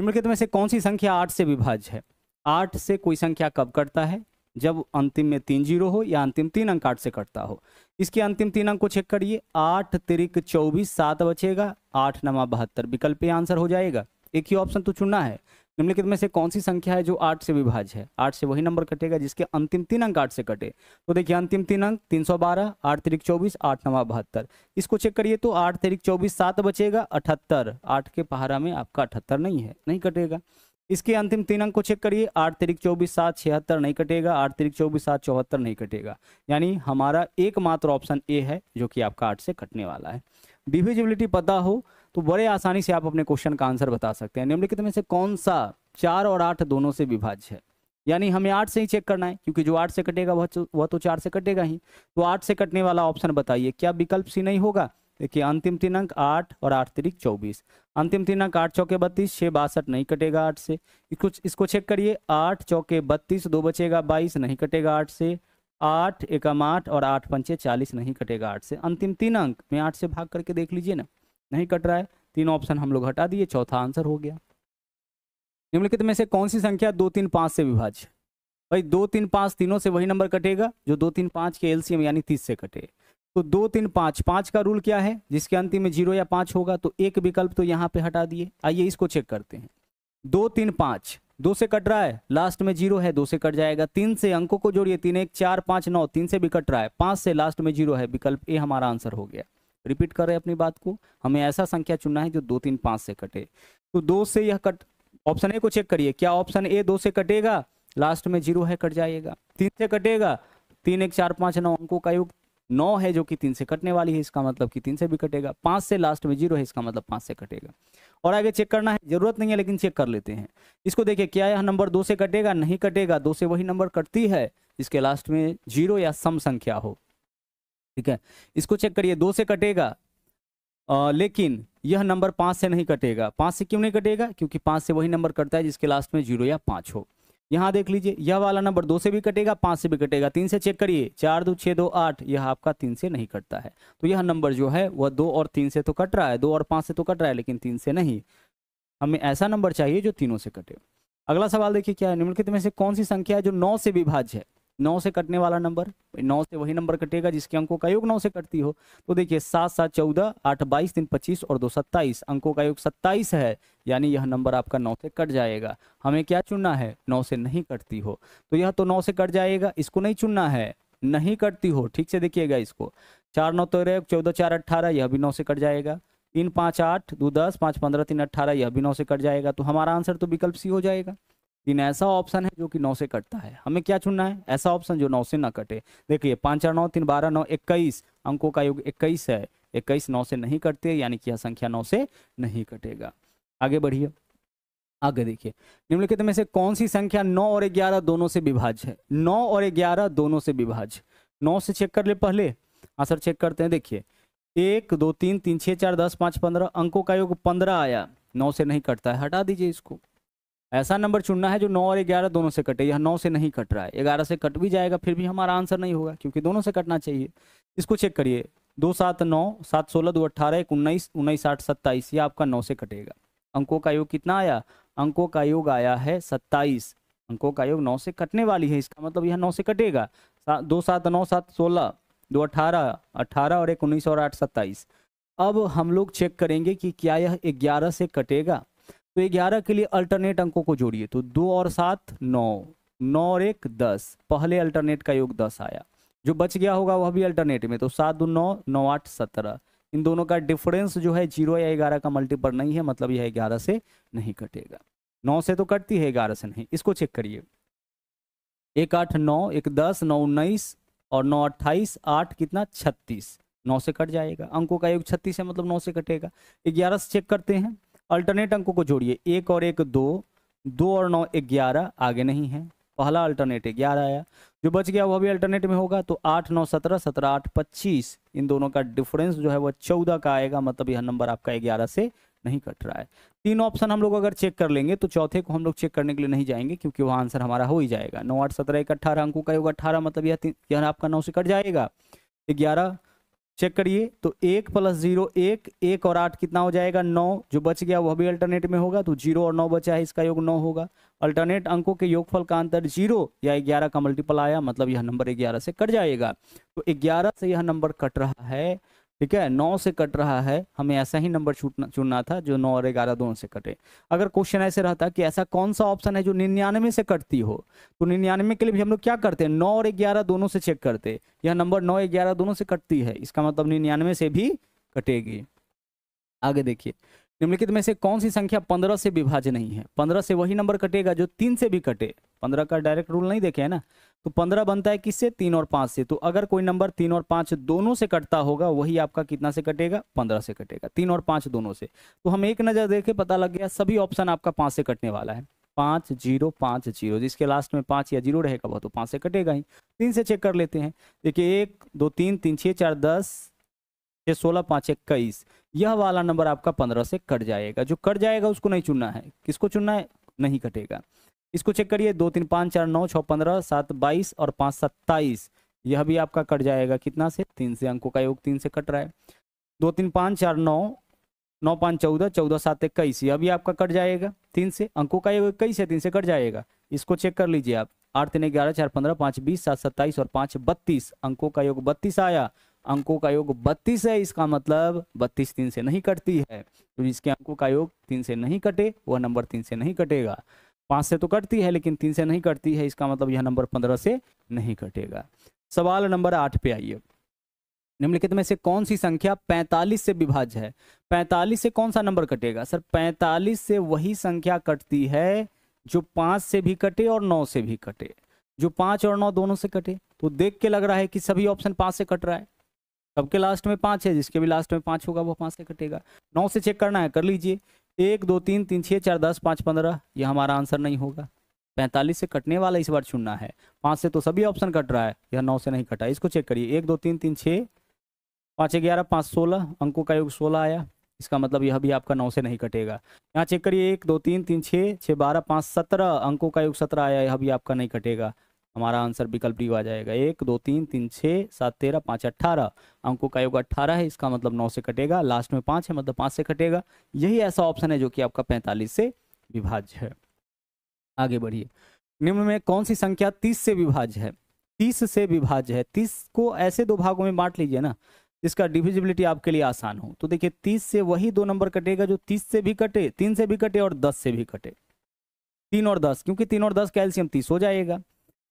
निम्नलिखित में से कौन सी संख्या आठ से विभाज्य है आठ से कोई संख्या कब कटता है जब अंतिम में तीन जीरो हो या अंतिम तीन अंक आठ से कटता हो इसके अंतिम तीन अंक को चेक करिए आठ तिरिक चौबीस सात बचेगा आठ नवा बहत्तर विकल्प आंसर हो जाएगा एक ही ऑप्शन तो चुनना है निम्नलिखित में से कौन सी संख्या है जो आठ से विभाज्य है आठ से वही नंबर कटेगा जिसके अंतिम तीन अंक आठ से कटे तो देखिए अंतिम तीन अंक तीन सौ बारह आठ तरीक चौबीस आठ नवा बहत्तर इसको चेक करिए तो आठ तरीक चौबीस सात बचेगा अठहत्तर आठ के पहारा में आपका अठहत्तर नहीं है नहीं कटेगा इसके अंतिम तीन अंक को चेक करिए आठ तरीक चौबीस सात छिहत्तर नहीं कटेगा आठ तरीक चौबीस सात चौहत्तर नहीं कटेगा यानी हमारा एकमात्र ऑप्शन ए है जो कि आपका आठ से कटने वाला है डिविजिबिलिटी पता हो तो बड़े आसानी से आप अपने क्वेश्चन का आंसर बता सकते हैं निम्नलिखित में से कौन सा चार और आठ दोनों से विभाज्य है यानी हमें आठ से ही चेक करना है क्योंकि जो आठ से कटेगा वह तो- वह तो चार से कटेगा ही तो आठ से कटने वाला ऑप्शन बताइए क्या विकल्प सी नहीं होगा देखिए अंतिम तीन अंक आठ और आठ तिरिक चौबीस अंतिम तीन अंक आठ चौके बत्तीस छः बासठ नहीं कटेगा आठ से इसको इसको चेक करिए आठ चौके बत्तीस दो बचेगा बाईस नहीं कटेगा आठ से आठ एकम आठ और आठ पंचे चालीस नहीं कटेगा आठ से अंतिम तीन अंक में आठ से भाग करके देख लीजिए ना नहीं कट रहा है तीन ऑप्शन हम लोग हटा दिए चौथा आंसर हो गया निम्नलिखित में से कौन सी संख्या दो तीन पाँच से विभाज्य भाई दो तीन पाँच तीनों से वही नंबर कटेगा जो दो तीन पाँच के एल यानी तीस से कटे तो दो तीन पाँच पाँच का रूल क्या है जिसके अंतिम में जीरो या पाँच होगा तो एक विकल्प तो यहाँ पे हटा दिए आइए इसको चेक करते हैं दो तीन पाँच दो से कट रहा है लास्ट में जीरो है दो से कट जाएगा तीन से अंकों को जोड़िए तीन एक चार पाँच नौ तीन से भी कट रहा है पाँच से लास्ट में जीरो है विकल्प ए हमारा आंसर हो गया रिपीट कर रहे हैं अपनी बात को हमें ऐसा संख्या चुनना है जो दो तीन पाँच से कटे तो दो से यह कट ऑप्शन ए को चेक करिए क्या ऑप्शन ए दो से कटेगा लास्ट में जीरो है कट जाएगा तीन से कटेगा तीन एक चार पाँच नौ अंकों का युग नौ है जो कि तीन से कटने वाली है इसका मतलब कि तीन से भी कटेगा पाँच से लास्ट में जीरो है इसका मतलब पाँच से कटेगा और आगे चेक करना है जरूरत नहीं है लेकिन चेक कर लेते हैं इसको देखिए क्या यह नंबर दो से कटेगा नहीं कटेगा दो से वही नंबर कटती है इसके लास्ट में जीरो या सम संख्या हो ठीक है इसको चेक करिए दो से कटेगा आ, लेकिन यह नंबर पाँच से नहीं कटेगा पाँच से क्यों नहीं कटेगा क्योंकि पाँच से वही नंबर कटता है जिसके लास्ट में जीरो या पाँच हो यहाँ देख लीजिए यह वाला नंबर दो से भी कटेगा पाँच से भी कटेगा तीन से चेक करिए चार दो छः दो आठ यह आपका तीन से नहीं कटता है तो यह नंबर जो है वह दो और तीन से तो कट रहा है दो और पाँच से तो कट रहा है लेकिन तीन से नहीं हमें ऐसा नंबर चाहिए जो तीनों से कटे अगला सवाल देखिए क्या है निम्नलिखित में से कौन सी संख्या है जो नौ से विभाज्य है नौ से कटने वाला नंबर नौ से वही नंबर कटेगा जिसके अंकों का योग नौ से कटती हो तो देखिए सात सात चौदह आठ बाईस तीन पच्चीस और दो सत्ताईस अंकों का योग सत्ताईस है यानी यह नंबर आपका नौ से कट जाएगा हमें क्या चुनना है नौ से नहीं कटती हो तो यह तो नौ से कट जाएगा इसको नहीं चुनना है नहीं कटती हो ठीक से देखिएगा इसको चार नौ तेरह चौदह चार अट्ठारह यह भी नौ से कट जाएगा तीन पाँच आठ दो दस पाँच पंद्रह तीन अट्ठारह यह भी नौ से कट जाएगा तो हमारा आंसर तो विकल्प सी हो जाएगा तीन ऐसा ऑप्शन है जो कि नौ से कटता है हमें क्या चुनना है ऐसा ऑप्शन जो नौ से ना कटे देखिए पाँच चार नौ तीन बारह नौ इक्कीस अंकों का योग इक्कीस है इक्कीस नौ से नहीं कटते यानी कि यह संख्या नौ से नहीं कटेगा आगे बढ़िए आगे देखिए निम्नलिखित में से कौन सी संख्या नौ और ग्यारह दोनों से विभाज्य है नौ और ग्यारह दोनों से विभाज्य नौ से चेक कर ले पहले हाँ सर चेक करते हैं देखिए एक दो तीन तीन छः चार दस पाँच पंद्रह अंकों का योग पंद्रह आया नौ से नहीं कटता है हटा दीजिए इसको ऐसा नंबर चुनना है जो नौ और ग्यारह दोनों से कटे यह नौ से नहीं कट रहा है ग्यारह से कट भी जाएगा फिर भी हमारा आंसर नहीं होगा क्योंकि दोनों से कटना चाहिए इसको चेक करिए दो सात नौ सात सोलह दो अट्ठारह एक उन्नीस उन्नीस आठ सत्ताईस ये आपका नौ से कटेगा अंकों का योग कितना आया अंकों का योग आया है सत्ताईस अंकों का योग नौ से कटने वाली है इसका मतलब यह नौ से कटेगा दो सात नौ सात सोलह दो अठारह अठारह और एक उन्नीस और आठ सत्ताईस अब हम लोग चेक करेंगे कि क्या यह ग्यारह से कटेगा तो ग्यारह के लिए अल्टरनेट अंकों को जोड़िए तो दो और सात नौ नौ और एक दस पहले अल्टरनेट का योग दस आया जो बच गया होगा वह भी अल्टरनेट में तो सात दो नौ नौ आठ सत्रह इन दोनों का डिफरेंस जो है जीरो या ग्यारह का मल्टीपल नहीं है मतलब यह ग्यारह से नहीं कटेगा नौ से तो कटती है ग्यारह से नहीं इसको चेक करिए एक आठ नौ एक दस नौ उन्नीस और नौ अट्ठाईस आठ कितना छत्तीस नौ से कट जाएगा अंकों का योग छत्तीस है मतलब नौ से कटेगा ग्यारह से चेक करते हैं अल्टरनेट अंकों को जोड़िए एक और एक दो दो और नौ ग्यारह आगे नहीं है पहला अल्टरनेट ग्यारह आया जो बच गया वह भी अल्टरनेट में होगा तो आठ नौ सत्रह सत्रह आठ पच्चीस इन दोनों का डिफरेंस जो है वह चौदह का आएगा मतलब यह नंबर आपका ग्यारह से नहीं कट रहा है तीन ऑप्शन हम लोग अगर चेक कर लेंगे तो चौथे को हम लोग चेक करने के लिए नहीं जाएंगे क्योंकि वह आंसर हमारा हो ही जाएगा नौ आठ सत्रह एक अट्ठारह अंकों का होगा अठारह मतलब यह आपका नौ से कट जाएगा ग्यारह चेक करिए तो एक प्लस जीरो एक एक और आठ कितना हो जाएगा नौ जो बच गया वह भी अल्टरनेट में होगा तो जीरो और नौ बचा है इसका योग नौ होगा अल्टरनेट अंकों के योगफल का अंतर जीरो या ग्यारह का मल्टीपल आया मतलब यह नंबर ग्यारह से कट जाएगा तो ग्यारह से यह नंबर कट रहा है ठीक है नौ से कट रहा है हमें ऐसा ही नंबर चुनना था जो नौ और ग्यारह दोनों से कटे अगर क्वेश्चन ऐसे रहता कि ऐसा कौन सा ऑप्शन है जो निन्यानवे से कटती हो तो निन्यानवे के लिए भी हम लोग क्या करते हैं नौ और ग्यारह दोनों से चेक करते यह नंबर नौ ग्यारह दोनों से कटती है इसका मतलब निन्यानवे से भी कटेगी आगे देखिए निम्नलिखित में से कौन सी संख्या पंद्रह से विभाज्य नहीं है पंद्रह से वही नंबर कटेगा जो तीन से भी कटे पंद्रह का डायरेक्ट रूल नहीं देखे है ना तो पंद्रह बनता है किससे तीन और पांच से तो अगर कोई नंबर तीन और पांच दोनों से कटता होगा वही आपका कितना से कटेगा पंद्रह से कटेगा तीन और पांच दोनों से तो हम एक नजर देखे पता लग गया सभी ऑप्शन आपका पांच से कटने वाला है पांच जीरो पांच जीरो जिसके लास्ट में पांच या जीरो रहेगा वह तो पांच से कटेगा ही तीन से चेक कर लेते हैं देखिए एक दो तीन तीन छह चार दस ये सोलह पाँच इक्कीस यह वाला नंबर आपका पंद्रह से कट जाएगा जो कट जाएगा उसको नहीं चुनना है किसको चुनना है नहीं कटेगा इसको चेक करिए दो तीन पाँच चार नौ छः पंद्रह सात बाईस और पाँच सत्ताईस यह भी आपका कट जाएगा कितना से तीन से अंकों का योग तीन से कट रहा है दो तीन पाँच चार नौ नौ पाँच चौदह चौदह सात इक्कीस यह भी आपका कट जाएगा तीन से अंकों का योग इक्कीस है तीन से कट जाएगा इसको चेक कर लीजिए आप आठ तीन ग्यारह चार पंद्रह पाँच बीस सात सत्ताईस और पाँच बत्तीस अंकों का योग बत्तीस आया अंकों का योग बत्तीस है इसका मतलब बत्तीस तीन से नहीं कटती है तो जिसके अंकों का योग तीन से नहीं कटे वह नंबर तीन से नहीं कटेगा पाँच से तो कटती है लेकिन तीन से नहीं कटती है इसका मतलब यह नंबर पंद्रह से नहीं कटेगा सवाल नंबर आठ पे आइए निम्नलिखित में से कौन सी संख्या 45 से विभाज्य है 45 से कौन सा नंबर कटेगा सर 45 से वही संख्या कटती है जो पाँच से भी कटे और नौ से भी कटे जो पाँच और नौ दोनों से कटे तो देख के लग रहा है कि सभी ऑप्शन पाँच से कट रहा है सबके लास्ट में पाँच है जिसके भी लास्ट में पाँच होगा वो पाँच से कटेगा नौ से चेक करना है कर लीजिए एक दो तीन तीन छः चार दस पाँच पंद्रह ये हमारा आंसर नहीं होगा पैंतालीस से कटने वाला इस बार चुनना है पाँच से तो सभी ऑप्शन कट रहा है यह नौ से नहीं कटा इसको चेक करिए एक दो तीन तीन छः पाँच ग्यारह पाँच सोलह अंकों का योग सोलह आया इसका मतलब यह भी आपका नौ से नहीं कटेगा यहाँ चेक करिए एक दो तीन तीन छः छः बारह पाँच सत्रह अंकों का योग सत्रह आया यह भी आपका नहीं कटेगा हमारा आंसर विकल्प डी आ जाएगा एक दो तीन तीन छः सात तेरह पाँच अट्ठारह अंकों का योग अट्ठारह है इसका मतलब नौ से कटेगा लास्ट में पाँच है मतलब पाँच से कटेगा यही ऐसा ऑप्शन है जो कि आपका पैंतालीस से विभाज्य है आगे बढ़िए निम्न में कौन सी संख्या तीस से विभाज्य है तीस से विभाज्य है तीस को ऐसे दो भागों में बांट लीजिए ना इसका डिविजिबिलिटी आपके लिए आसान हो तो देखिए तीस से वही दो नंबर कटेगा जो तीस से भी कटे तीन से भी कटे और दस से भी कटे तीन और दस क्योंकि तीन और दस कैल्शियम तीस हो जाएगा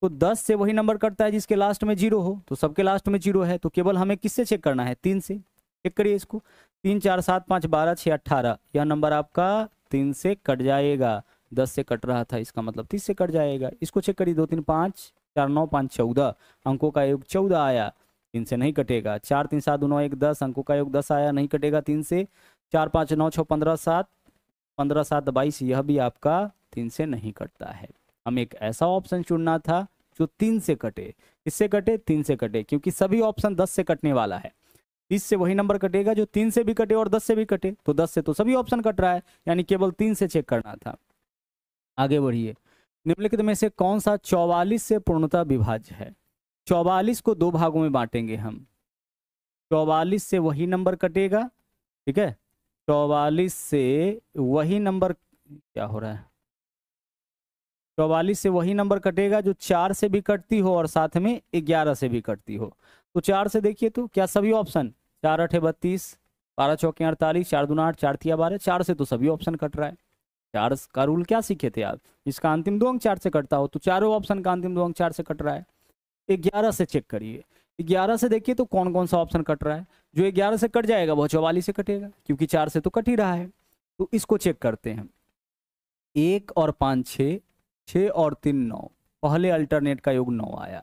तो 10 से वही नंबर कटता है जिसके लास्ट में जीरो हो तो सबके लास्ट में जीरो है तो केवल हमें किससे चेक करना है तीन से चेक करिए इसको तीन चार सात पाँच बारह छः अट्ठारह यह नंबर आपका तीन से कट जाएगा दस से कट रहा था इसका मतलब तीस से कट जाएगा इसको चेक करिए दो तीन पाँच चार नौ पाँच चौदह अंकों का योग चौदह आया तीन से नहीं कटेगा चार तीन सात दो नौ एक दस अंकों का योग दस आया नहीं कटेगा तीन से चार पाँच नौ छः पंद्रह सात पंद्रह सात बाईस यह भी आपका तीन से नहीं कटता है हमें एक ऐसा ऑप्शन चुनना था जो तीन से कटे किससे कटे तीन से कटे क्योंकि सभी ऑप्शन दस से कटने वाला है तीस से वही नंबर कटेगा जो तीन से भी कटे और दस से भी कटे तो दस से तो सभी ऑप्शन कट रहा है यानी केवल तीन से चेक करना था आगे बढ़िए निम्नलिखित में से कौन सा चौवालीस से पूर्णता विभाज्य है चौवालीस को दो भागों में बांटेंगे हम चौवालीस से वही नंबर कटेगा ठीक है चौवालीस से वही नंबर क्या हो रहा है चौवालीस से वही नंबर कटेगा जो चार से भी कटती हो और साथ में ग्यारह से भी कटती हो तो चार से देखिए तो क्या सभी ऑप्शन चार अठे बत्तीस बारह चौके अड़तालीस चार दुना आठ चार तिया बारह चार से तो सभी ऑप्शन कट रहा है चार का रूल क्या सीखे थे आप इसका अंतिम दो अंक चार से कटता हो तो चारों ऑप्शन का अंतिम दो अंक चार से कट रहा है ग्यारह से चेक करिए ग्यारह से देखिए तो कौन कौन सा ऑप्शन कट रहा है जो ग्यारह से कट जाएगा वह चौवालीस से कटेगा क्योंकि चार से तो कट ही रहा है तो इसको चेक करते हैं एक और पाँच छः छः और तीन नौ पहले अल्टरनेट का योग नौ आया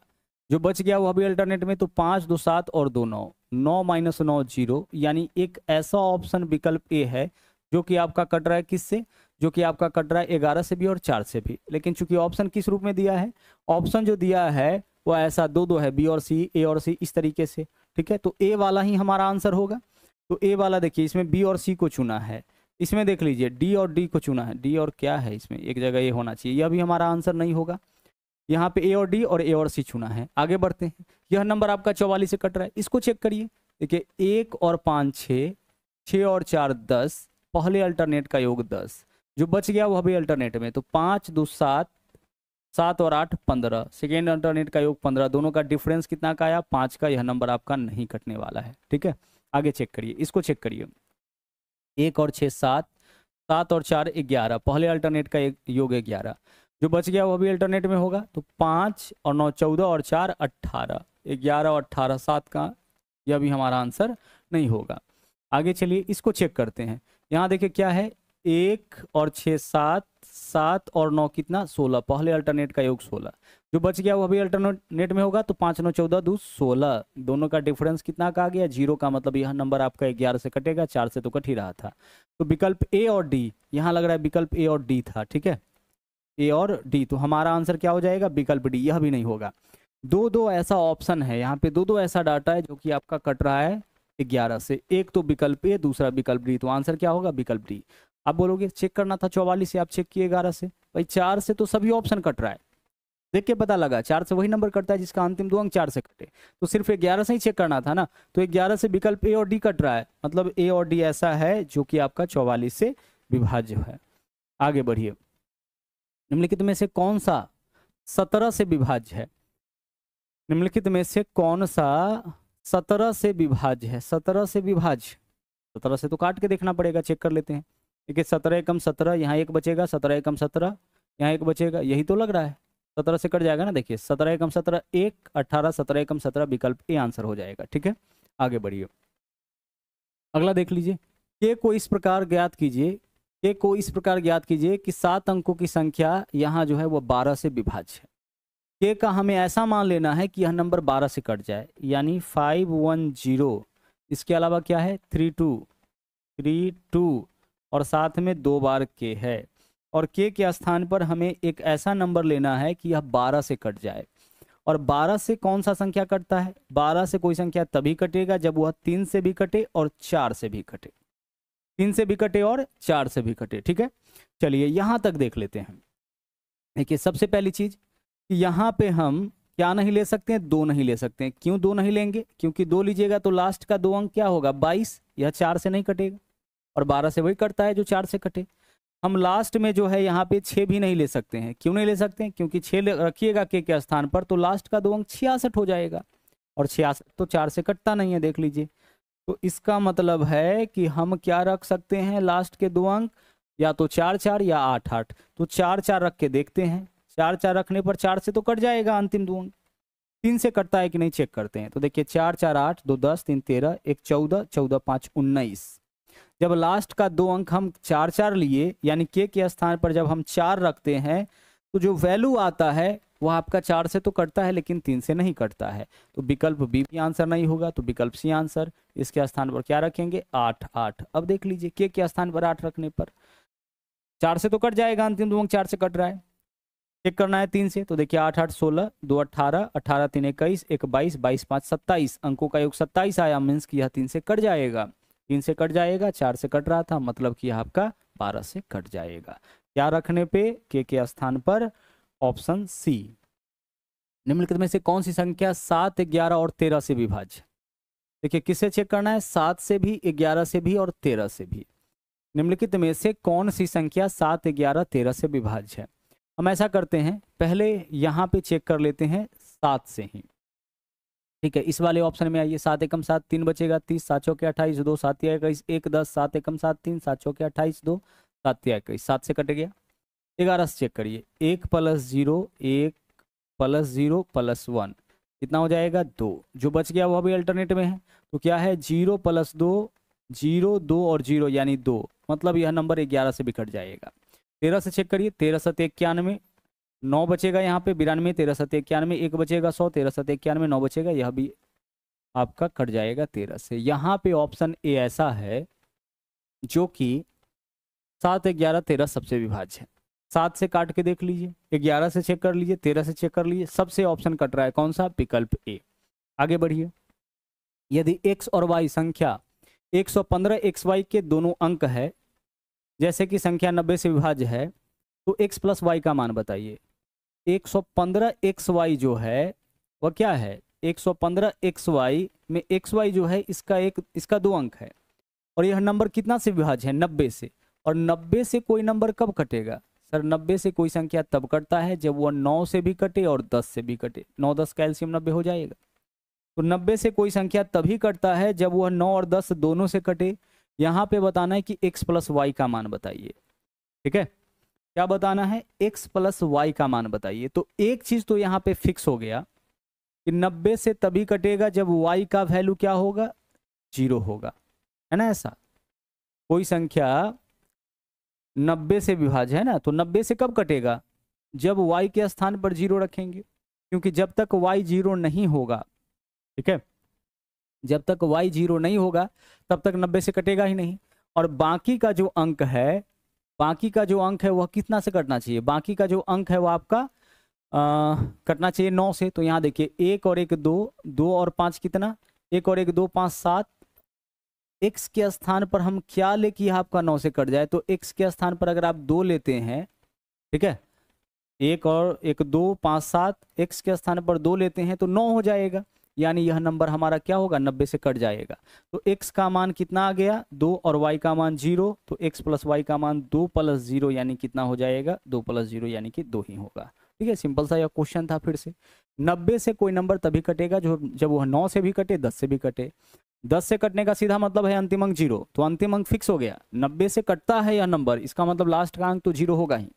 जो बच गया वो अभी अल्टरनेट में तो पाँच दो सात और दो नौ नौ माइनस नौ जीरो यानी एक ऐसा ऑप्शन विकल्प ए है जो कि आपका कट रहा है किससे जो कि आपका कट रहा है ग्यारह से भी और चार से भी लेकिन चूंकि ऑप्शन किस रूप में दिया है ऑप्शन जो दिया है वह ऐसा दो दो है बी और सी ए और सी इस तरीके से ठीक है तो ए वाला ही हमारा आंसर होगा तो ए वाला देखिए इसमें बी और सी को चुना है इसमें देख लीजिए डी और डी को चुना है डी और क्या है इसमें एक जगह ये होना चाहिए यह भी हमारा आंसर नहीं होगा यहाँ पे ए और डी और ए और सी चुना है आगे बढ़ते हैं यह नंबर आपका चौवालीस से कट रहा है इसको चेक करिए देखिए एक और पाँच छः छः और चार दस पहले अल्टरनेट का योग दस जो बच गया वह भी अल्टरनेट में तो पाँच दो सात सात और आठ पंद्रह सेकेंड अल्टरनेट का योग पंद्रह दोनों का डिफरेंस कितना का आया पाँच का यह नंबर आपका नहीं कटने वाला है ठीक है आगे चेक करिए इसको चेक करिए एक और छः सात सात और चार ग्यारह पहले अल्टरनेट का एक योग है ग्यारह जो बच गया वो भी अल्टरनेट में होगा तो पाँच और नौ चौदह और चार अट्ठारह ग्यारह और अट्ठारह सात का यह भी हमारा आंसर नहीं होगा आगे चलिए इसको चेक करते हैं यहाँ देखिए क्या है एक और छः सात सात और नौ कितना सोलह पहले अल्टरनेट का योग सोलह जो बच गया वो अभी अल्टरनेट में होगा तो पाँच नौ चौदह दो सोलह दोनों का डिफरेंस कितना का आ गया जीरो का मतलब यह नंबर आपका ग्यारह से कटेगा चार से तो कट ही रहा था तो विकल्प ए और डी यहाँ लग रहा है विकल्प ए और डी था ठीक है ए और डी तो हमारा आंसर क्या हो जाएगा विकल्प डी यह भी नहीं होगा दो दो ऐसा ऑप्शन है यहाँ पे दो दो ऐसा डाटा है जो कि आपका कट रहा है ग्यारह से एक तो विकल्प ए दूसरा विकल्प डी तो आंसर क्या होगा विकल्प डी आप बोलोगे चेक करना था चौवालीस से आप चेक किए ग्यारह से भाई चार से तो सभी ऑप्शन कट रहा है देख के पता लगा चार से वही नंबर कटता है जिसका अंतिम दो अंक चार से कटे तो सिर्फ ग्यारह से ही चेक करना था ना तो ग्यारह से विकल्प ए और डी कट रहा है मतलब ए और डी ऐसा है जो कि आपका चौवालीस से विभाज्य है आगे बढ़िए निम्नलिखित में से कौन सा सत्रह से विभाज्य है निम्नलिखित में से कौन सा सत्रह से विभाज्य है सत्रह से विभाज्य सत्रह से तो काट के देखना पड़ेगा चेक कर लेते हैं देखिए सत्रह एकम सत्रह यहाँ एक बचेगा सत्रह एकम सत्रह यहाँ एक बचेगा यही तो लग रहा है सत्रह से कट जाएगा ना देखिए सत्रह एकम सत्रह एक अट्ठारह सत्रह एकम सत्रह विकल्प ए आंसर हो जाएगा ठीक है आगे बढ़िए अगला देख लीजिए के को इस प्रकार ज्ञात कीजिए के को इस प्रकार ज्ञात कीजिए कि सात अंकों की संख्या यहाँ जो है वो बारह से विभाज्य है के का हमें ऐसा मान लेना है कि यह नंबर बारह से कट जाए यानी फाइव वन जीरो इसके अलावा क्या है थ्री टू थ्री टू और साथ में दो बार के है और के के स्थान पर हमें एक ऐसा नंबर लेना है कि यह बारह से कट जाए और 12 से कौन सा संख्या कटता है 12 से कोई संख्या तभी कटेगा जब वह तीन से भी कटे और चार से भी कटे तीन से भी कटे और चार से भी कटे ठीक है चलिए यहां तक देख लेते हैं देखिए सबसे पहली चीज यहां पे हम क्या नहीं ले सकते हैं दो नहीं ले सकते हैं क्यों दो नहीं लेंगे क्योंकि दो लीजिएगा तो लास्ट का दो अंक क्या होगा बाईस यह चार से नहीं कटेगा और बारह से वही कटता है जो चार से कटे हम लास्ट में जो है यहाँ पे छः भी नहीं ले सकते हैं क्यों नहीं ले सकते हैं क्योंकि छः रखिएगा के के स्थान पर तो लास्ट का दो अंक छियासठ हो जाएगा और छियासठ तो चार से कटता नहीं है देख लीजिए तो इसका मतलब है कि हम क्या रख सकते हैं लास्ट के दो अंक या तो चार चार या आठ आठ तो चार चार रख के देखते हैं चार चार रखने पर चार से तो कट जाएगा अंतिम दो अंक तीन से कटता है कि नहीं चेक करते हैं तो देखिए चार चार आठ दो दस तीन तेरह एक चौदह चौदह पाँच उन्नीस जब लास्ट का दो अंक हम चार चार लिए यानी के के स्थान पर जब हम चार रखते हैं तो जो वैल्यू आता है वह आपका चार से तो कटता है लेकिन तीन से नहीं कटता है तो विकल्प बी भी आंसर नहीं होगा तो विकल्प सी आंसर इसके स्थान पर क्या रखेंगे आठ आठ अब देख लीजिए के के स्थान पर आठ रखने पर चार से तो कट जाएगा अंतिम दो अंक चार से कट रहा है चेक करना है तीन से तो देखिए आठ आठ सोलह दो अट्ठारह अठारह तीन इक्कीस एक बाईस बाईस पाँच सत्ताईस अंकों का योग सत्ताईस आया मीन्स कि यह तीन से कट जाएगा तीन से कट जाएगा चार से कट रहा था मतलब कि आपका बारह से कट जाएगा क्या रखने पे के के स्थान पर ऑप्शन सी निम्नलिखित में से कौन सी संख्या सात ग्यारह और तेरह से विभाज्य देखिए किससे चेक करना है सात से भी ग्यारह से भी और तेरह से भी निम्नलिखित में से कौन सी संख्या सात ग्यारह तेरह से विभाज्य है हम ऐसा करते हैं पहले यहाँ पे चेक कर लेते हैं सात से ही ठीक है इस वाले ऑप्शन में आइए सात एकम सात तीन बचेगा तीस सात चौके के अट्ठाईस दो सात या इक्कीस एक दस सात एकम सात तीन सात चौके के अट्ठाईस दो सात इक्कीस सात से कट गया ग्यारह से चेक करिए एक प्लस जीरो एक प्लस जीरो प्लस वन कितना हो जाएगा दो जो बच गया वह भी अल्टरनेट में है तो क्या है जीरो प्लस दो जीरो दो और जीरो यानी दो मतलब यह नंबर ग्यारह से भी कट जाएगा तेरह से चेक करिए तेरह सत इक्यानवे नौ बचेगा यहाँ पे बिरानवे तेरह सत इक्यानवे एक बचेगा सौ तेरह सत इक्यानवे नौ बचेगा यह भी आपका कट जाएगा तेरह से यहाँ पे ऑप्शन ए ऐसा है जो कि सात ग्यारह तेरह सबसे विभाज्य है सात से काट के देख लीजिए ग्यारह से चेक कर लीजिए तेरह से चेक कर लीजिए सबसे ऑप्शन कट रहा है कौन सा विकल्प ए आगे बढ़िए यदि एक्स और वाई संख्या एक सौ पंद्रह एक्स वाई के दोनों अंक है जैसे कि संख्या नब्बे से विभाज्य है तो x प्लस वाई का मान बताइए 115 एक्स वाई जो है वह क्या है 115 एक्स वाई में एक्स वाई जो है इसका एक इसका दो अंक है और यह नंबर कितना से विभाज है 90 से और 90 से कोई नंबर कब कटेगा सर 90 से कोई संख्या तब कटता है जब वह 9 से भी कटे और 10 से भी कटे 9 10 का एल्सियम नब्बे हो जाएगा तो 90 से कोई संख्या तभी कटता है जब वह 9 और 10 दोनों से कटे यहाँ पे बताना है कि एक्स प्लस वाई का मान बताइए ठीक है क्या बताना है x प्लस वाई का मान बताइए तो एक चीज तो यहाँ पे फिक्स हो गया कि नब्बे से तभी कटेगा जब y का वैल्यू क्या होगा जीरो होगा है ना ऐसा कोई संख्या नब्बे से विभाज है ना तो नब्बे से कब कटेगा जब y के स्थान पर जीरो रखेंगे क्योंकि जब तक y जीरो नहीं होगा ठीक है जब तक y जीरो नहीं होगा तब तक नब्बे से कटेगा ही नहीं और बाकी का जो अंक है बाकी का जो अंक है वह कितना से कटना चाहिए बाकी का जो अंक है वह आपका आ, कटना चाहिए नौ से तो यहाँ देखिए एक और एक दो दो और पाँच कितना एक और एक दो पाँच सात एक्स के स्थान पर हम क्या ले कि आपका नौ से कट जाए तो एक्स के स्थान पर अगर आप दो लेते हैं ठीक है एक और एक दो पाँच सात एक्स के स्थान पर दो लेते हैं तो नौ हो जाएगा यानी यह नंबर हमारा क्या होगा नब्बे से कट जाएगा तो एक्स का मान कितना आ गया दो और वाई का मान जीरो तो एक्स प्लस वाई का मान दो प्लस जीरो यानी कितना हो जाएगा दो प्लस जीरो यानी कि दो ही होगा ठीक है सिंपल सा यह क्वेश्चन था फिर से नब्बे से कोई नंबर तभी कटेगा जो जब वह नौ से भी कटे दस से भी कटे दस से कटने का सीधा मतलब है अंतिम अंक जीरो तो अंतिम अंक फिक्स हो गया नब्बे से कटता है यह नंबर इसका मतलब लास्ट का अंक तो जीरो होगा ही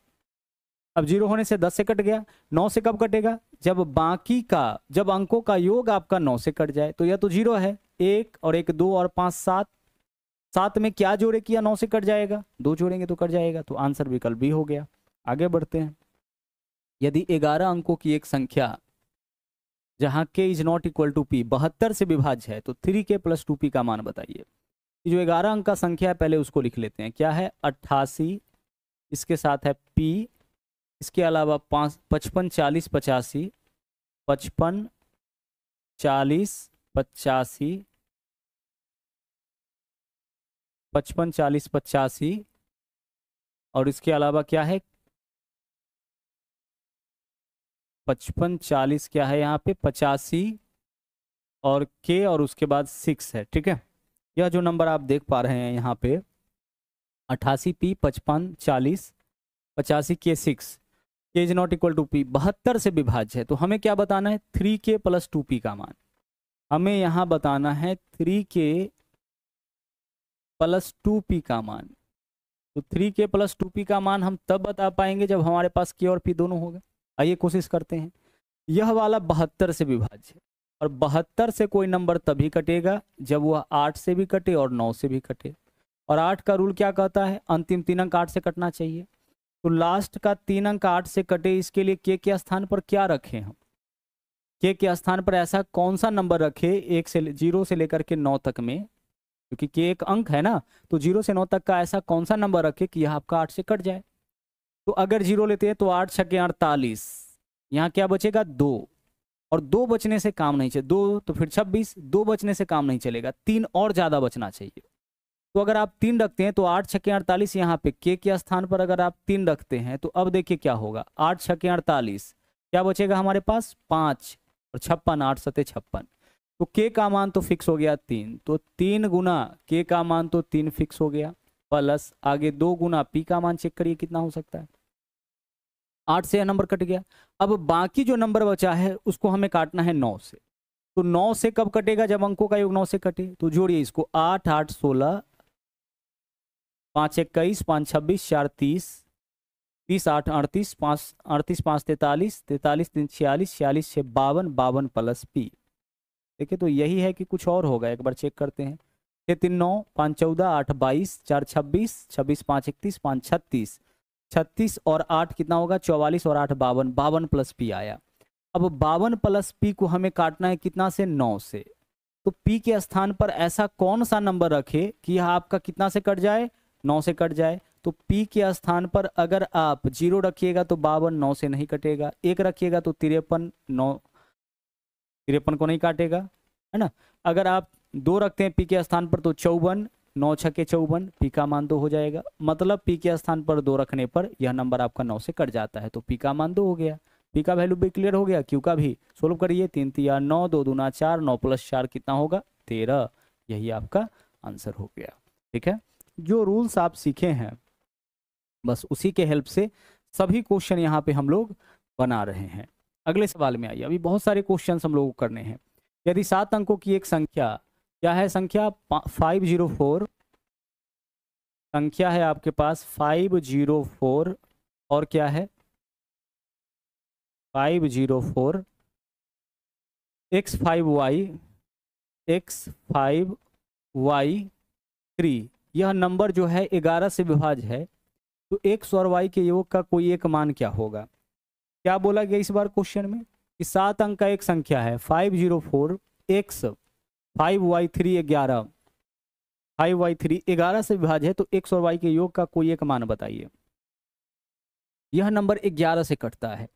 अब जीरो होने से दस से कट गया नौ से कब कटेगा जब बाकी का जब अंकों का योग आपका नौ से कट जाए तो यह तो जीरो है एक और एक दो और पांच सात सात में क्या जोड़े किया नौ से कट जाएगा दो जोड़ेंगे तो कट जाएगा तो आंसर विकल्प भी हो गया आगे बढ़ते हैं यदि ग्यारह अंकों की एक संख्या जहां K is not equal to P बहत्तर से विभाज्य है तो थ्री के प्लस टू पी का मान बताइए जो ग्यारह अंक का संख्या है पहले उसको लिख लेते हैं क्या है अट्ठासी इसके साथ है पी इसके अलावा पाँच पचपन चालीस पचासी पचपन चालीस पचासी पचपन चालीस पचासी और इसके अलावा क्या है पचपन चालीस क्या है यहाँ पे पचासी और के और उसके बाद सिक्स है ठीक है यह जो नंबर आप देख पा रहे हैं यहाँ पे अट्ठासी पी पचपन चालीस पचासी K six K is not equal to P बहत्तर से विभाज्य है तो हमें क्या बताना है थ्री के प्लस टू पी का मान हमें यहाँ बताना है थ्री के प्लस टू पी का मान तो थ्री के प्लस टू पी का मान हम तब बता पाएंगे जब हमारे पास के और पी दोनों होगा आइए कोशिश करते हैं यह वाला बहत्तर से विभाज्य है और बहत्तर से कोई नंबर तभी कटेगा जब वह आठ से भी कटे और नौ से भी कटे और आठ का रूल क्या कहता है अंतिम तीन अंक आठ से कटना चाहिए तो लास्ट का तीन अंक आठ से कटे इसके लिए के के स्थान पर क्या रखें हम के के स्थान पर ऐसा कौन सा नंबर रखे एक से जीरो से लेकर के नौ तक में क्योंकि के एक अंक है ना तो जीरो से नौ तक का ऐसा कौन सा नंबर रखे कि यह आपका आठ से कट जाए तो अगर जीरो लेते हैं तो आठ छके अड़तालीस यहाँ क्या बचेगा दो और दो बचने से काम नहीं चाहिए दो तो फिर छब्बीस दो बचने से काम नहीं चलेगा तीन और ज्यादा बचना चाहिए तो अगर आप तीन रखते हैं तो आठ छके अड़तालीस यहाँ पे के के स्थान पर अगर आप तीन रखते हैं तो अब देखिए क्या होगा आठ छके अड़तालीस क्या बचेगा हमारे पास पाँच और छप्पन आठ सते छप्पन तो के का मान तो फिक्स हो गया तीन तो तीन गुना के का मान तो तीन फिक्स हो गया प्लस आगे दो गुना पी का मान चेक करिए कितना हो सकता है आठ से नंबर कट गया अब बाकी जो नंबर बचा है उसको हमें काटना है नौ से तो नौ से कब कटेगा जब अंकों का योग नौ से कटे तो जोड़िए इसको आठ आठ सोलह पाँच इक्कीस पाँच छब्बीस चार तीस तीस आठ अड़तीस पाँच अड़तीस पाँच तैतालीस तैतालीस तीन छियालीस छियालीस छः बावन बावन प्लस पी देखिए तो यही है कि कुछ और होगा एक बार चेक करते हैं छः तीन नौ पाँच चौदह आठ बाईस चार छब्बीस छब्बीस पाँच इकतीस पाँच छत्तीस छत्तीस और आठ कितना होगा चौवालीस और आठ बावन बावन प्लस पी आया अब बावन प्लस पी को हमें काटना है कितना से नौ से तो पी के स्थान पर ऐसा कौन सा नंबर रखे कि यह आपका कितना से कट जाए नौ से कट जाए तो पी के स्थान पर अगर आप जीरो रखिएगा तो बावन नौ से नहीं कटेगा एक रखिएगा तो तिरपन नौ तिरपन को नहीं काटेगा है ना अगर आप दो रखते हैं पी के स्थान पर तो चौवन नौ छके चौवन पी का मान दो हो जाएगा मतलब पी के स्थान पर दो रखने पर यह नंबर आपका नौ से कट जाता है तो पी का मान दो हो गया पी का वैल्यू भी क्लियर हो गया क्यू का भी सोल्व करिए तीन तिया नौ दो दूना चार नौ प्लस चार कितना होगा तेरह यही आपका आंसर हो गया ठीक है जो रूल्स आप सीखे हैं बस उसी के हेल्प से सभी क्वेश्चन यहाँ पे हम लोग बना रहे हैं अगले सवाल में आइए अभी बहुत सारे क्वेश्चन हम लोग करने हैं यदि सात अंकों की एक संख्या क्या है संख्या फाइव जीरो फोर संख्या है आपके पास फाइव जीरो फोर और क्या है five zero four X five Y X five Y three यह नंबर जो है ग्यारह से विभाज है तो एक सौर वाई के योग का कोई एक मान क्या होगा क्या बोला गया इस बार क्वेश्चन में कि सात अंक का एक संख्या है five zero four X five Y three ग्यारह फाइव वाई थ्री ग्यारह से विभाज है तो एक सौ वाई के योग का कोई एक मान बताइए यह नंबर ग्यारह से कटता है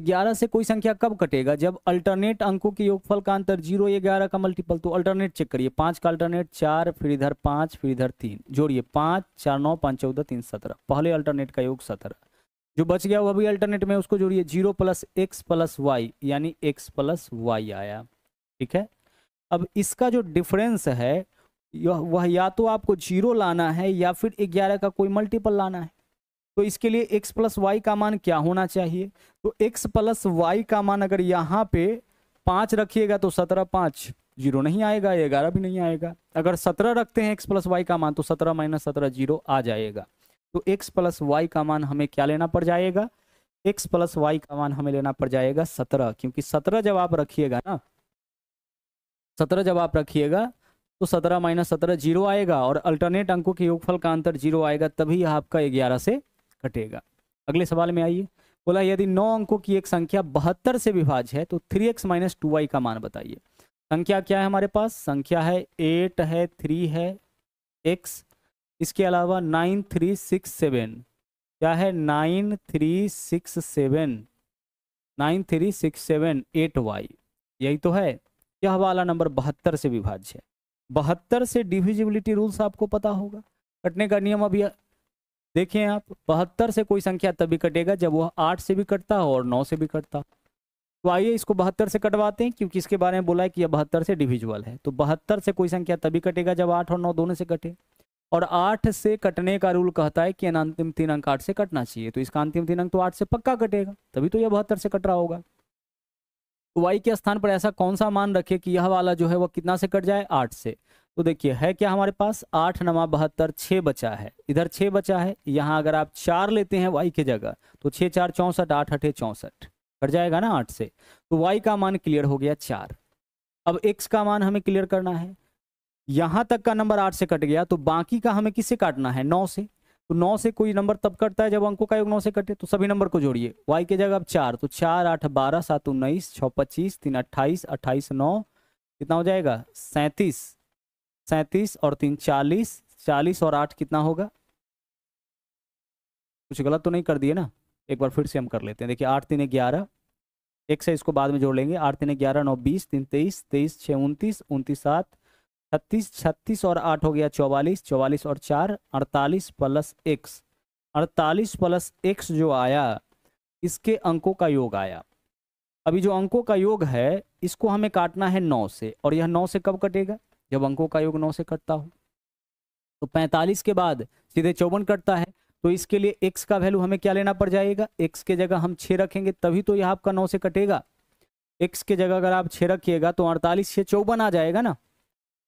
ग्यारह से कोई संख्या कब कटेगा जब अल्टरनेट अंकों के योगफल का अंतर जीरो ग्यारह का मल्टीपल तो अल्टरनेट चेक करिए पांच का अल्टरनेट चार फिर इधर पांच फिर इधर तीन जोड़िए पांच चार नौ पाँच चौदह तीन सत्रह पहले अल्टरनेट का योग सत्रह जो बच गया वह भी अल्टरनेट में उसको जोड़िए zero plus X plus Y यानी एक्स प्लस वाई आया ठीक है अब इसका जो डिफरेंस है वह या तो आपको जीरो लाना है या फिर ग्यारह का कोई मल्टीपल लाना है तो इसके लिए x प्लस वाई का मान क्या होना चाहिए तो x प्लस वाई का मान अगर यहाँ पे पाँच रखिएगा तो सत्रह पाँच जीरो नहीं आएगा ग्यारह भी नहीं आएगा अगर सत्रह रखते हैं x प्लस वाई का मान तो सत्रह माइनस सत्रह जीरो आ जाएगा तो x प्लस वाई का मान हमें क्या लेना पड़ जाएगा x प्लस वाई का मान हमें लेना पड़ जाएगा सत्रह क्योंकि सत्रह जब आप रखिएगा ना सत्रह जब आप रखिएगा तो सत्रह माइनस सत्रह जीरो आएगा और अल्टरनेट अंकों के योगफल का अंतर जीरो आएगा तभी आपका ग्यारह से घटेगा अगले सवाल में आइए बोला यदि नौ अंकों की एक संख्या बहत्तर से विभाज है तो three X minus two Y का मान बताइए संख्या क्या है हमारे पास संख्या है एट है थ्री है एक्स इसके अलावा नाइन थ्री सिक्स सेवन क्या है nine three six seven nine three six seven eight Y यही तो है यह वाला नंबर बहत्तर से विभाज्य है बहत्तर से डिविजिबिलिटी रूल्स आपको पता होगा कटने का नियम अभी देखें आप बहत्तर से कोई संख्या तभी कटेगा जब वह आठ से भी कटता हो और नौ से भी कटता तो आइए इसको बहत्तर से कटवाते हैं क्योंकि इसके बारे में बोला है कि यह बहत्तर से डिविजुअल है तो बहत्तर से कोई संख्या तभी कटेगा जब आठ और नौ दोनों से कटे और आठ से कटने का रूल कहता है कि अंतिम तीन अंक आठ से कटना चाहिए तो इसका अंतिम तीन अंक तो आठ से पक्का कटेगा तभी तो यह बहत्तर से कट रहा होगा तो वाई के स्थान पर ऐसा कौन सा मान रखे कि यह वाला जो है वह कितना से कट जाए आठ से तो देखिए है क्या हमारे पास आठ नवा बहत्तर छः बचा है इधर छः बचा है यहाँ अगर आप चार लेते हैं वाई के जगह तो छः चार चौंसठ आठ अठे चौंसठ कट जाएगा ना आठ से तो वाई का मान क्लियर हो गया चार अब एक्स का मान हमें क्लियर करना है यहाँ तक का नंबर आठ से कट गया तो बाकी का हमें किससे काटना है नौ से तो नौ से कोई नंबर तब कटता है जब अंकों का योग नौ से कटे तो सभी नंबर को जोड़िए वाई के जगह अब चार तो चार आठ बारह सात उन्नीस छः पच्चीस तीन अट्ठाईस अट्ठाईस नौ कितना हो जाएगा सैंतीस सैंतीस और तीन चालीस चालीस और आठ कितना होगा कुछ गलत तो नहीं कर दिए ना एक बार फिर से हम कर लेते हैं देखिए आठ तीन ग्यारह एक से इसको बाद में जोड़ लेंगे आठ तीन ग्यारह नौ बीस तीन तेईस तेईस छः उनतीस उनतीस सात छत्तीस छत्तीस और आठ हो गया चौवालीस चौवालीस और चार अड़तालीस प्लस एक्स अड़तालीस प्लस एक्स जो आया इसके अंकों का योग आया अभी जो अंकों का योग है इसको हमें काटना है नौ से और यह नौ से कब कटेगा जब अंकों का योग नौ से कटता हो तो पैंतालीस के बाद सीधे चौवन कटता है तो इसके लिए एक्स का वैल्यू हमें क्या लेना पड़ जाएगा एक्स के जगह हम छः रखेंगे तभी तो यह आपका नौ से कटेगा एक्स के जगह अगर आप छः रखिएगा तो अड़तालीस से चौवन आ जाएगा ना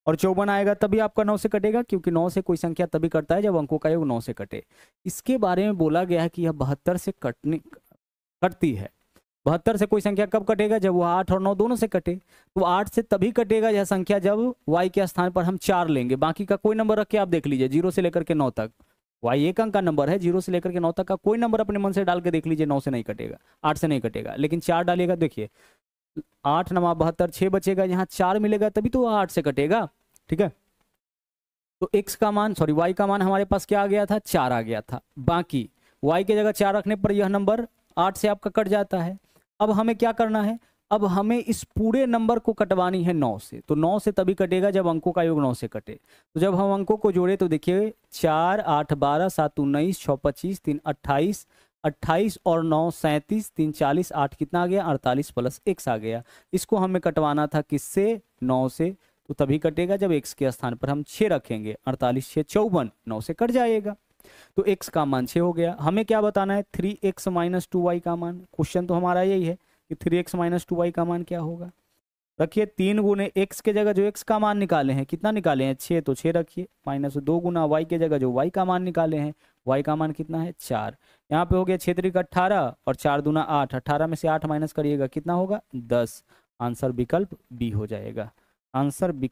और चौवन आएगा तभी आपका नौ से कटेगा क्योंकि नौ से कोई संख्या तभी कटता है जब अंकों का योग नौ से कटे इसके बारे में बोला गया है कि यह बहत्तर से कटने कटती है बहत्तर से कोई संख्या कब कटेगा जब वह आठ और नौ दोनों से कटे तो आठ से तभी कटेगा यह संख्या जब वाई के स्थान पर हम चार लेंगे बाकी का कोई नंबर रख के आप देख लीजिए जीरो से लेकर के नौ तक वाई एक अंक का नंबर है जीरो से लेकर के नौ तक का कोई नंबर अपने मन से डाल के देख लीजिए नौ से नहीं कटेगा आठ से नहीं कटेगा लेकिन चार डालिएगा देखिए आठ नवा बहत्तर छः बचेगा यहाँ चार मिलेगा तभी तो वह आठ से कटेगा ठीक है तो एक्स का मान सॉरी वाई का मान हमारे पास क्या आ गया था चार आ गया था बाकी वाई की जगह चार रखने पर यह नंबर आठ से आपका कट जाता है अब हमें क्या करना है अब हमें इस पूरे नंबर को कटवानी है नौ से तो नौ से तभी कटेगा जब अंकों का योग नौ से कटे तो जब हम अंकों को जोड़े तो देखिए चार आठ बारह सात उन्नीस छः पच्चीस तीन अट्ठाईस अट्ठाईस और नौ सैंतीस तीन चालीस आठ कितना आ गया अड़तालीस प्लस एक्स आ गया इसको हमें कटवाना था किससे नौ से तो तभी कटेगा जब एक्स के स्थान पर हम छः रखेंगे अड़तालीस छः चौवन नौ से कट जाएगा तो x का मान छः हो गया हमें क्या बताना है three X minus two Y का मान क्वेश्चन तो हमारा यही है कि three X minus two Y का मान क्या होगा रखिए तीन गुने एक्स के जगह जो एक्स का मान निकाले हैं कितना निकाले हैं छः तो छः रखिए माइनस दो गुना वाई के जगह जो वाई का मान निकाले हैं वाई का मान कितना है चार यहाँ पे हो गया छेत्री का अट्ठारह और चार दुना आठ अट्ठारह में से आठ माइनस करिएगा कितना होगा दस आंसर विकल्प बी हो जाएगा आंसर